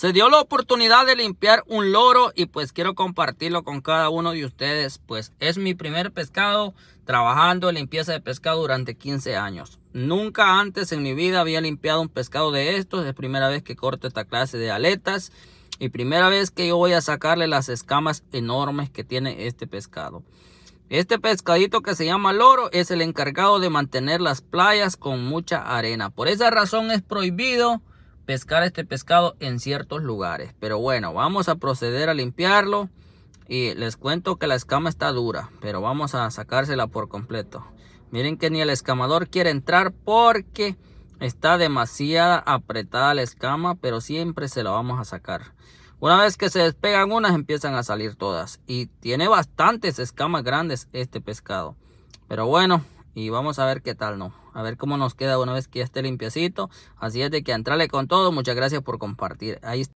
se dio la oportunidad de limpiar un loro y pues quiero compartirlo con cada uno de ustedes. Pues es mi primer pescado trabajando en limpieza de pescado durante 15 años. Nunca antes en mi vida había limpiado un pescado de estos. Es primera vez que corto esta clase de aletas. Y primera vez que yo voy a sacarle las escamas enormes que tiene este pescado. Este pescadito que se llama loro es el encargado de mantener las playas con mucha arena. Por esa razón es prohibido pescar este pescado en ciertos lugares. Pero bueno, vamos a proceder a limpiarlo. Y les cuento que la escama está dura, pero vamos a sacársela por completo. Miren que ni el escamador quiere entrar porque está demasiada apretada la escama, pero siempre se la vamos a sacar. Una vez que se despegan unas, empiezan a salir todas. Y tiene bastantes escamas grandes este pescado. Pero bueno, y vamos a ver qué tal no a ver cómo nos queda una vez que ya esté limpiecito. Así es de que entrarle con todo. Muchas gracias por compartir. Ahí está.